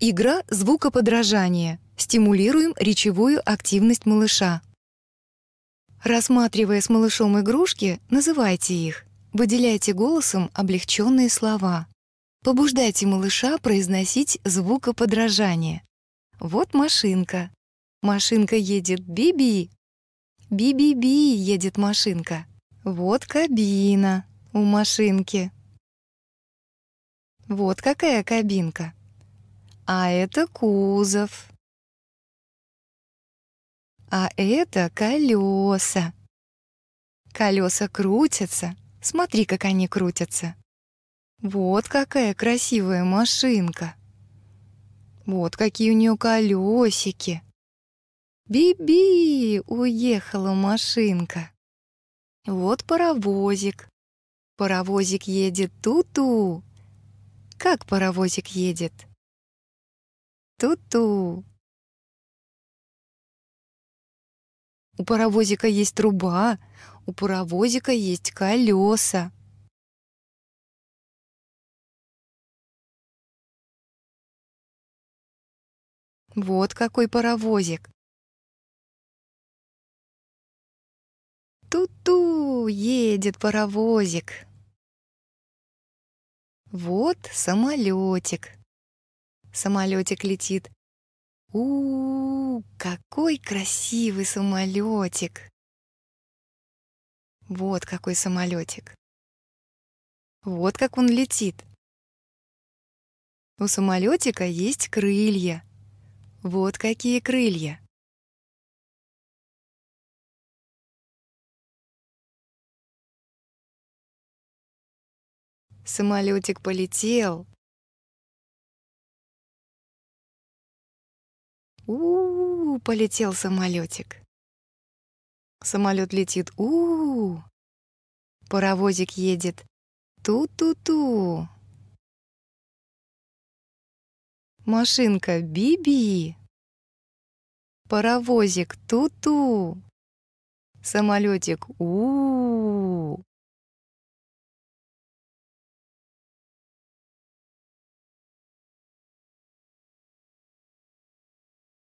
Игра звукоподражания. Стимулируем речевую активность малыша. Рассматривая с малышом игрушки, называйте их. Выделяйте голосом облегченные слова. Побуждайте малыша произносить звукоподражание. Вот машинка. Машинка едет би-би. Би-би-би едет машинка. Вот кабина у машинки. Вот какая кабинка. А это кузов. А это колеса. Колеса крутятся. Смотри, как они крутятся. Вот какая красивая машинка. Вот какие у нее колесики. Би-би, уехала машинка. Вот паровозик. Паровозик едет ту-ту. Как паровозик едет? Ту-ту. У паровозика есть труба, у паровозика есть колеса. Вот какой паровозик. Ту-ту, едет паровозик. Вот самолетик самолетик летит. У, -у, у какой красивый самолетик! Вот какой самолетик. Вот как он летит. У самолетика есть крылья. Вот какие крылья. Самолетик полетел, у, -у, -у полетел самолетик. Самолет летит у, -у, -у. Паровозик едет ту-ту-ту. Машинка би -би. Паровозик ту-ту. Самолетик у, -у, -у.